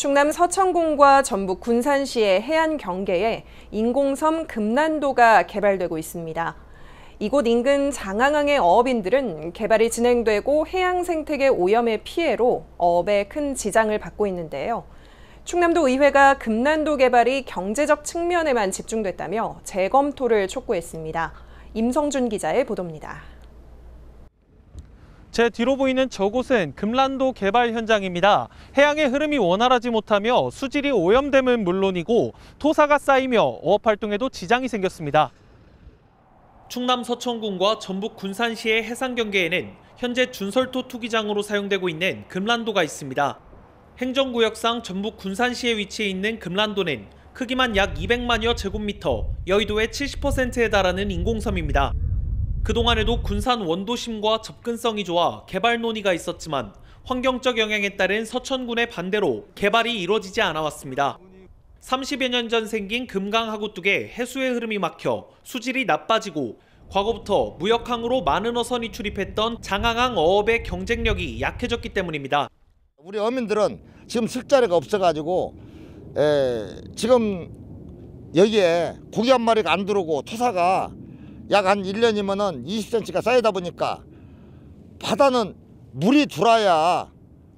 충남 서천군과 전북 군산시의 해안 경계에 인공섬 금난도가 개발되고 있습니다. 이곳 인근 장항항의 어업인들은 개발이 진행되고 해양 생태계 오염의 피해로 어업에 큰 지장을 받고 있는데요. 충남도 의회가 금난도 개발이 경제적 측면에만 집중됐다며 재검토를 촉구했습니다. 임성준 기자의 보도입니다. 제 뒤로 보이는 저곳은 금란도 개발 현장입니다. 해양의 흐름이 원활하지 못하며 수질이 오염됨은 물론이고 토사가 쌓이며 어업 활동에도 지장이 생겼습니다. 충남 서천군과 전북 군산시의 해상 경계에는 현재 준설토 투기장으로 사용되고 있는 금란도가 있습니다. 행정구역상 전북 군산시에 위치해 있는 금란도는 크기만 약 200만여 제곱미터, 여의도의 70%에 달하는 인공섬입니다. 그동안에도 군산 원도심과 접근성이 좋아 개발 논의가 있었지만 환경적 영향에 따른 서천군의 반대로 개발이 이뤄지지 않아왔습니다. 30여 년 전 생긴 금강하구 뚝에 해수의 흐름이 막혀 수질이 나빠지고 과거부터 무역항으로 많은 어선이 출입했던 장항항 어업의 경쟁력이 약해졌기 때문입니다. 우리 어민들은 지금 설 자리가 없어가지고 에, 지금 여기에 고기 한 마리가 안 들어오고 토사가 약한 1년이면은 20cm가 쌓이다 보니까 바다는 물이 들어야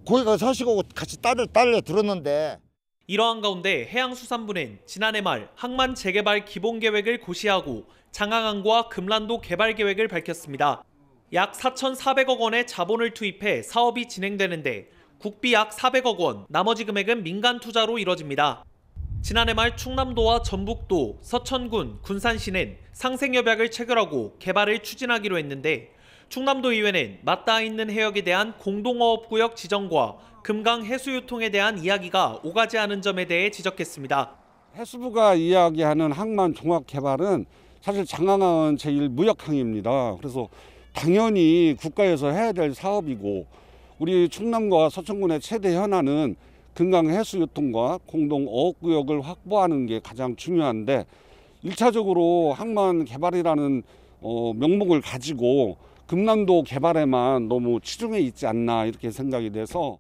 고기가 서식하고 같이 딸려, 딸려 들었는데 이러한 가운데 해양수산부는 지난해 말 항만 재개발 기본 계획을 고시하고 장항항과 금란도 개발 계획을 밝혔습니다. 약 4,400억 원의 자본을 투입해 사업이 진행되는데 국비 약 400억 원, 나머지 금액은 민간 투자로 이뤄집니다. 지난해 말 충남도와 전북도, 서천군, 군산시는 상생협약을 체결하고 개발을 추진하기로 했는데 충남도의회는 맞닿아 있는 해역에 대한 공동어업구역 지정과 금강 해수유통에 대한 이야기가 오가지 않은 점에 대해 지적했습니다. 해수부가 이야기하는 항만 종합 개발은 사실 장항항은 제일 무역항입니다. 그래서 당연히 국가에서 해야 될 사업이고 우리 충남과 서천군의 최대 현안은 금강해수교통과 공동 어업구역을 확보하는 게 가장 중요한데 1차적으로 항만 개발이라는 어, 명목을 가지고 금남도 개발에만 너무 치중해 있지 않나 이렇게 생각이 돼서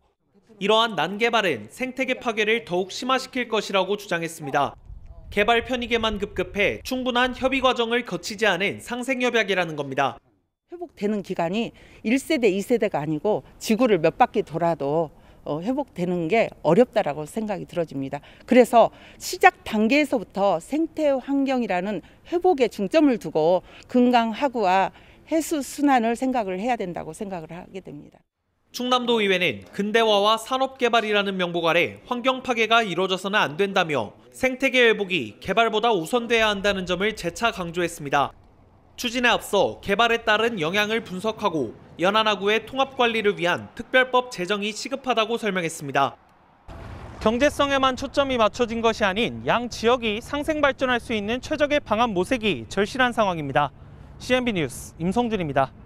이러한 난개발은 생태계 파괴를 더욱 심화시킬 것이라고 주장했습니다. 개발 편익에만 급급해 충분한 협의 과정을 거치지 않은 상생협약이라는 겁니다. 회복되는 기간이 1세대, 2세대가 아니고 지구를 몇 바퀴 돌아도 어, 회복되는 게 어렵다라고 생각이 들어집니다. 그래서 시작 단계에서부터 생태 환경이라는 회복에 중점을 두고 건강 하구와 해수 순환을 생각을 해야 된다고 생각을 하게 됩니다. 충남도 의회는 근대화와 산업개발이라는 명목 아래 환경 파괴가 이뤄져서는 안 된다며 생태계 회복이 개발보다 우선돼야 한다는 점을 재차 강조했습니다. 추진에 앞서 개발에 따른 영향을 분석하고 연안하구의 통합 관리를 위한 특별법 제정이 시급하다고 설명했습니다. 경제성에만 초점이 맞춰진 것이 아닌 양 지역이 상생 발전할 수 있는 최적의 방안 모색이 절실한 상황입니다. CNB 뉴스 임성준입니다.